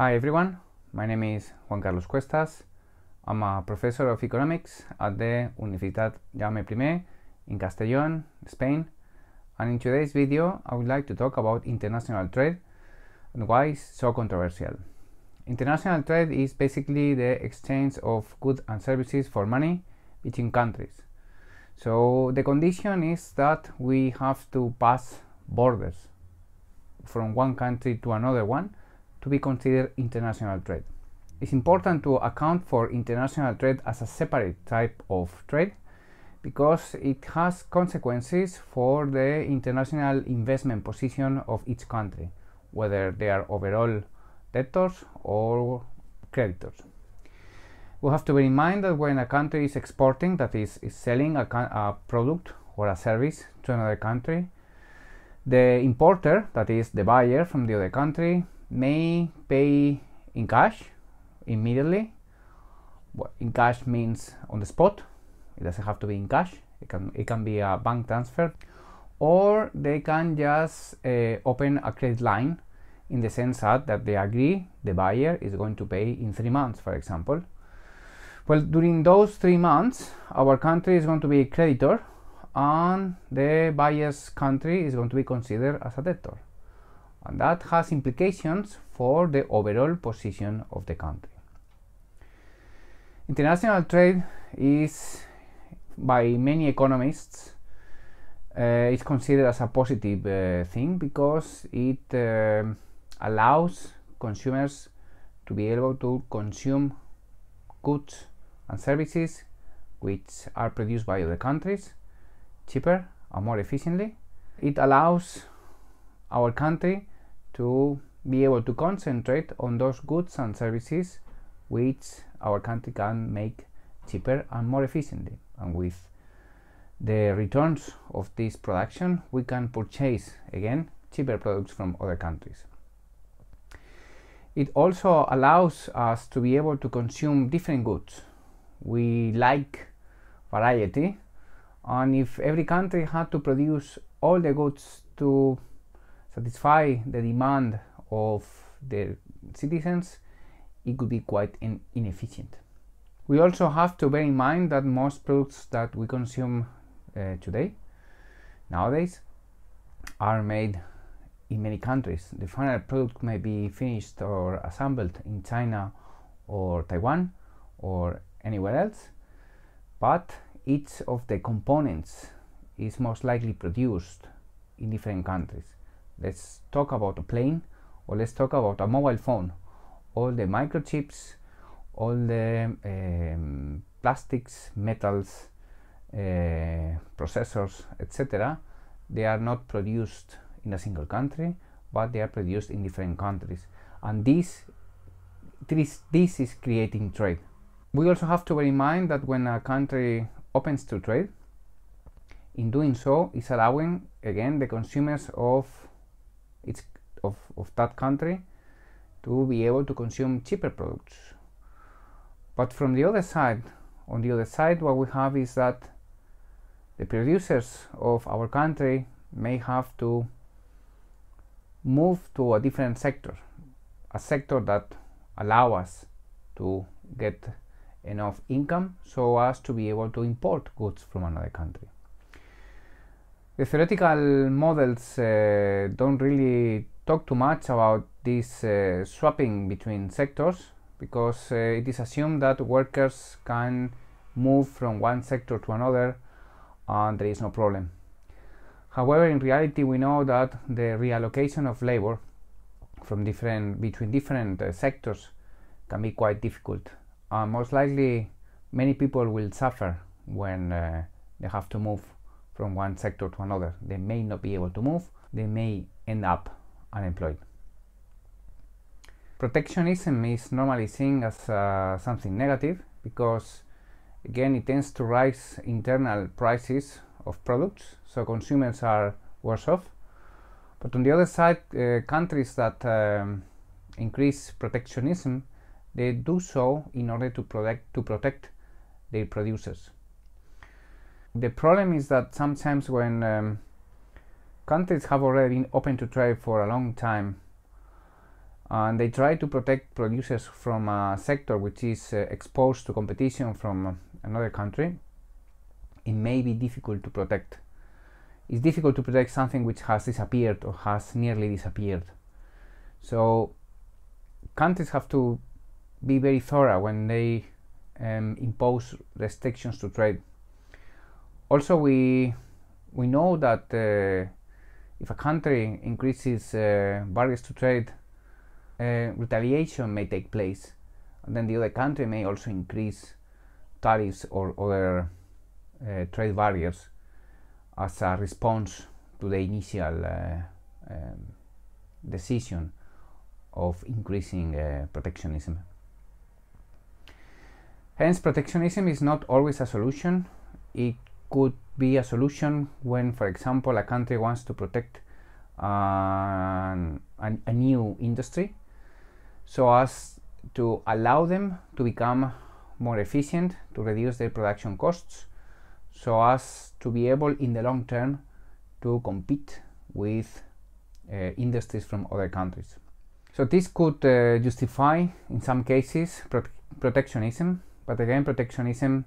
Hi everyone, my name is Juan Carlos Cuestas. I'm a professor of economics at the Universitat Jaume I in Castellón, Spain. And in today's video, I would like to talk about international trade and why it's so controversial. International trade is basically the exchange of goods and services for money between countries. So the condition is that we have to pass borders from one country to another one to be considered international trade. It's important to account for international trade as a separate type of trade because it has consequences for the international investment position of each country, whether they are overall debtors or creditors. We have to bear in mind that when a country is exporting, that is, is selling a, a product or a service to another country, the importer, that is, the buyer from the other country, may pay in cash immediately. Well, in cash means on the spot. It doesn't have to be in cash. It can it can be a bank transfer, or they can just uh, open a credit line in the sense that, that they agree the buyer is going to pay in three months, for example. Well, during those three months, our country is going to be a creditor and the buyer's country is going to be considered as a debtor and that has implications for the overall position of the country. International trade is, by many economists, uh, is considered as a positive uh, thing because it uh, allows consumers to be able to consume goods and services which are produced by other countries cheaper and more efficiently. It allows our country to be able to concentrate on those goods and services which our country can make cheaper and more efficiently. And with the returns of this production, we can purchase again cheaper products from other countries. It also allows us to be able to consume different goods. We like variety, and if every country had to produce all the goods to satisfy the demand of their citizens, it could be quite in inefficient. We also have to bear in mind that most products that we consume uh, today, nowadays, are made in many countries. The final product may be finished or assembled in China or Taiwan or anywhere else, but each of the components is most likely produced in different countries let's talk about a plane or let's talk about a mobile phone all the microchips all the um, plastics metals uh, processors etc they are not produced in a single country but they are produced in different countries and this this, this is creating trade we also have to bear in mind that when a country opens to trade in doing so is allowing again the consumers of its of, of that country to be able to consume cheaper products. But from the other side, on the other side, what we have is that the producers of our country may have to move to a different sector, a sector that allow us to get enough income so as to be able to import goods from another country. The theoretical models uh, don't really talk too much about this uh, swapping between sectors because uh, it is assumed that workers can move from one sector to another and there is no problem. However, in reality, we know that the reallocation of labor from different between different uh, sectors can be quite difficult. Uh, most likely, many people will suffer when uh, they have to move from one sector to another. They may not be able to move, they may end up unemployed. Protectionism is normally seen as uh, something negative because, again, it tends to raise internal prices of products, so consumers are worse off. But on the other side, uh, countries that um, increase protectionism, they do so in order to protect to protect their producers. The problem is that sometimes when um, countries have already been open to trade for a long time and they try to protect producers from a sector which is uh, exposed to competition from uh, another country, it may be difficult to protect. It's difficult to protect something which has disappeared or has nearly disappeared. So countries have to be very thorough when they um, impose restrictions to trade also, we we know that uh, if a country increases uh, barriers to trade, uh, retaliation may take place, and then the other country may also increase tariffs or other uh, trade barriers as a response to the initial uh, um, decision of increasing uh, protectionism. Hence, protectionism is not always a solution. It could be a solution when, for example, a country wants to protect an, um, an, a new industry so as to allow them to become more efficient, to reduce their production costs, so as to be able in the long term to compete with uh, industries from other countries. So this could uh, justify in some cases protectionism, but again protectionism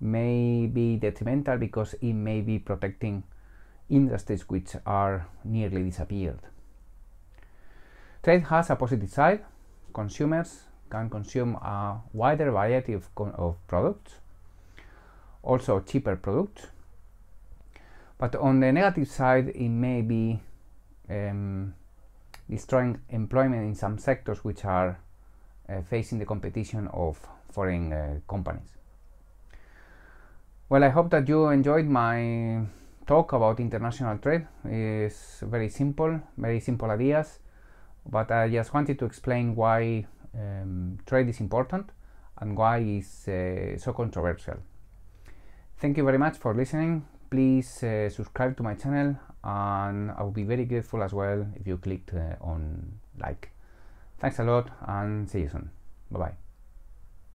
may be detrimental because it may be protecting industries which are nearly disappeared. Trade has a positive side. Consumers can consume a wider variety of, of products, also cheaper products. But on the negative side, it may be um, destroying employment in some sectors which are uh, facing the competition of foreign uh, companies. Well, I hope that you enjoyed my talk about international trade. It's very simple, very simple ideas, but I just wanted to explain why um, trade is important and why it's uh, so controversial. Thank you very much for listening. Please uh, subscribe to my channel, and I would be very grateful as well if you clicked uh, on like. Thanks a lot, and see you soon. Bye bye.